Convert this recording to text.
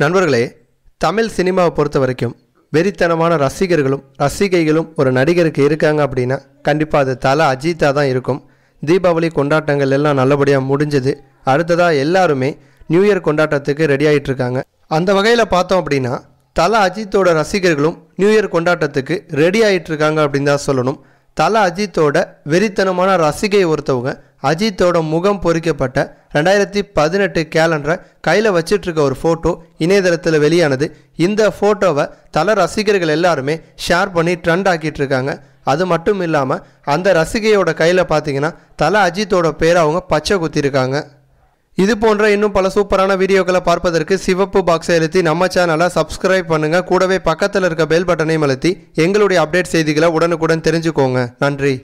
நண்பர்களே தமிழ் சினிமாவை பொறுத்த வரைக்கும் வெறித்தனமான ரசிகர்களும் ரசிகைகளும் ஒரு நடிகருக்கு இருக்காங்க அப்படின்னா கண்டிப்பாக அது தலை அஜித்தாக தான் இருக்கும் தீபாவளி கொண்டாட்டங்கள் எல்லாம் நல்லபடியாக முடிஞ்சது அடுத்ததாக எல்லாருமே நியூ இயர் கொண்டாட்டத்துக்கு ரெடி இருக்காங்க அந்த வகையில் பார்த்தோம் அப்படின்னா தலை அஜித்தோட ரசிகர்களும் நியூ இயர் கொண்டாட்டத்துக்கு ரெடி இருக்காங்க அப்படின்னு தான் சொல்லணும் தலை அஜித்தோட வெறித்தனமான ரசிகை ஒருத்தவங்க அஜித்தோட முகம் பொறிக்கப்பட்ட ரெண்டாயிரத்தி பதினெட்டு கேலண்டரை கையில் வச்சிட்ருக்க ஒரு ஃபோட்டோ இணையதளத்தில் வெளியானது இந்த ஃபோட்டோவை தல ரசிகர்கள் எல்லாருமே ஷேர் பண்ணி ட்ரெண்ட் ஆக்கிட்டு இருக்காங்க அது மட்டும் இல்லாமல் அந்த ரசிகையோட கையில் பார்த்தீங்கன்னா தலை அஜித்தோட பேர் அவங்க பச்சை குத்திருக்காங்க இது போன்ற இன்னும் பல சூப்பரான வீடியோக்களை பார்ப்பதற்கு சிவப்பு பாக்ஸை எழுத்தி நம்ம சேனலை சப்ஸ்கிரைப் பண்ணுங்கள் கூடவே பக்கத்தில் இருக்க பெல் பட்டனையும் அழுத்தி எங்களுடைய அப்டேட் செய்திகளை உடனுக்குடன் தெரிஞ்சுக்கோங்க நன்றி